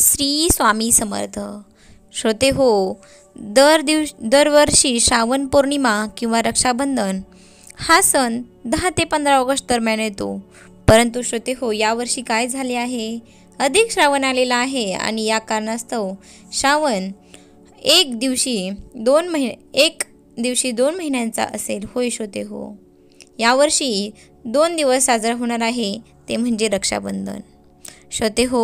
श्री स्वामी समर्थ श्रोते हो दर दिवस दरवर्षी श्रावण पौर्णिमा किंवा रक्षाबंधन हा सण दहा ते पंधरा ऑगस्ट दरम्यान येतो परंतु श्रोते हो यावर्षी काय झाले आहे अधिक श्रावण आलेला आहे आणि या कारणास्तव श्रावण एक दिवशी दोन महिने एक दिवशी दोन महिन्यांचा असेल होय श्रोते हो यावर्षी दोन दिवस साजरा होणार आहे ते म्हणजे रक्षाबंधन श्रोते हो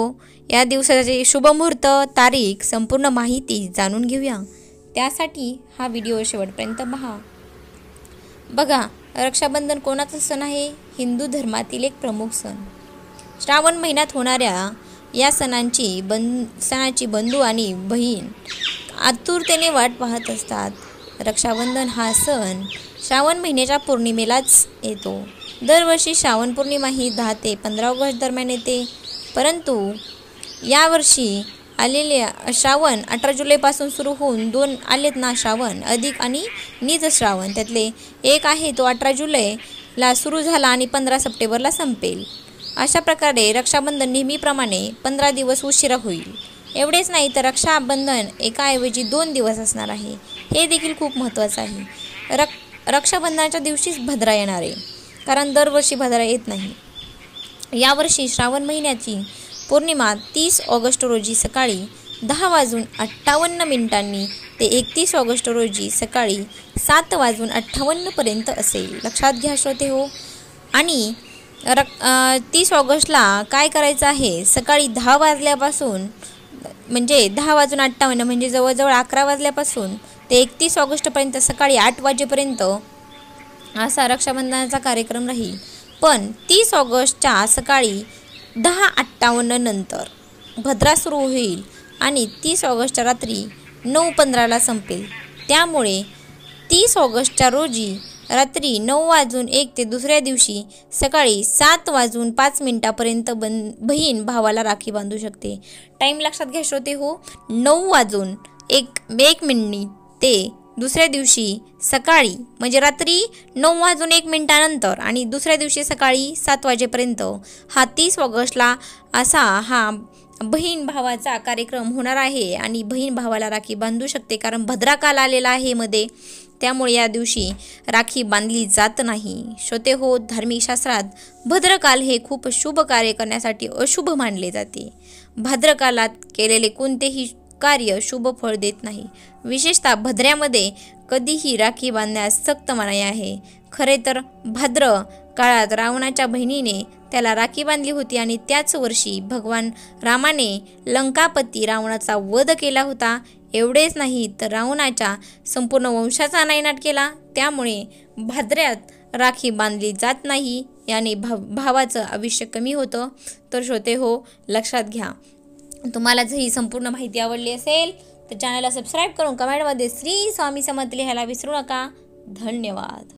या दिवसाचे शुभमुहूर्त तारीख संपूर्ण माहिती जाणून घेऊया त्यासाठी हा व्हिडिओ शेवटपर्यंत पहा बघा रक्षाबंधन कोणाचा सण आहे हिंदू धर्मातील एक प्रमुख सण श्रावण महिन्यात होणाऱ्या या सणांची बन सणाची बंधू आणि बहीण आतुरतेने वाट पाहत असतात रक्षाबंधन हा सण श्रावण महिन्याच्या पौर्णिमेलाच येतो दरवर्षी श्रावण पौर्णिमा ही दहा ते पंधरा ऑगस्ट दरम्यान येते परंतु यावर्षी आलेले श्रावण अठरा जुलैपासून सुरू होऊन दोन आलेत ना श्रावण अधिक आणि निज श्रावण त्यातले एक आहे तो अठरा जुलैला सुरू झाला आणि पंधरा सप्टेंबरला संपेल अशा प्रकारे रक्षाबंधन नेहमीप्रमाणे पंधरा दिवस उशिरा होईल एवढेच नाही तर रक्षाबंधन एकाऐवजी दोन दिवस असणार आहे हे देखील खूप महत्त्वाचं आहे रक रक्षाबंधनाच्या दिवशीच भद्रा येणार आहे कारण दरवर्षी भद्रा येत नाही यावर्षी श्रावण महिन्याची पौर्णिमा तीस ऑगस्ट रोजी सकाळी दहा वाजून अठ्ठावन्न मिनिटांनी ते एकतीस ऑगस्ट रोजी सकाळी सात वाजून अठ्ठावन्नपर्यंत असेल लक्षात घ्या श्रोते हो आणि रक् तीस ऑगस्टला काय करायचं आहे सकाळी दहा वाजल्यापासून म्हणजे दहा वाजून अठ्ठावन्न म्हणजे जवळजवळ अकरा वाजल्यापासून ते एकतीस ऑगस्टपर्यंत सकाळी आठ वाजेपर्यंत असा रक्षाबंधनाचा कार्यक्रम राहील पण तीस ऑगस्टच्या सकाळी दहा अठ्ठावन्न नंतर भद्रा सुरू होईल आणि तीस ऑगस्टच्या रात्री नऊ पंधराला संपेल त्यामुळे तीस ऑगस्टच्या रोजी रात्री नऊ वाजून एक ते दुसऱ्या दिवशी सकाळी सात वाजून पाच मिनटापर्यंत बन बहीण भावाला राखी बांधू शकते टाईम लक्षात घ्या श्रोते हो नऊ वाजून एक एक मिनिट ते दुसऱ्या दिवशी सकाळी म्हणजे रात्री नऊ वाजून एक मिनटानंतर आणि दुसऱ्या दिवशी सकाळी सात वाजेपर्यंत हा तीस ऑगस्टला असा हा बहीण भावाचा कार्यक्रम होणार आहे आणि बहीण भावाला राखी बांधू शकते कारण भद्राकाल आलेला आहे मध्ये त्यामुळे या दिवशी राखी बांधली जात नाही श्रोते हो धार्मिक शास्त्रात भद्रकाल हे खूप शुभ कार्य करण्यासाठी अशुभ मानले जाते भद्रकालात केलेले कोणतेही कार्य शुभ फळ देत नाही विशेषतः भद्र्यामध्ये कधीही राखी बांधण्यास सक्त मनाई आहे खरे तर भाद्र काळात रावणाच्या बहिणीने त्याला राखी बांधली होती आणि त्याच वर्षी भगवान रामाने लंकापती रावणाचा वध केला होता एवढेच नाही तर रावणाच्या संपूर्ण वंशाचा नायनाट केला त्यामुळे भाद्र्यात राखी बांधली जात नाही याने भा भावाचं आयुष्य कमी होतं तर श्रोते हो लक्षात घ्या तुम्हाला जर ही संपूर्ण माहिती आवडली असेल तर चॅनलला सबस्क्राईब करून कमेंटमध्ये श्री स्वामी समजले ह्याला विसरू नका धन्यवाद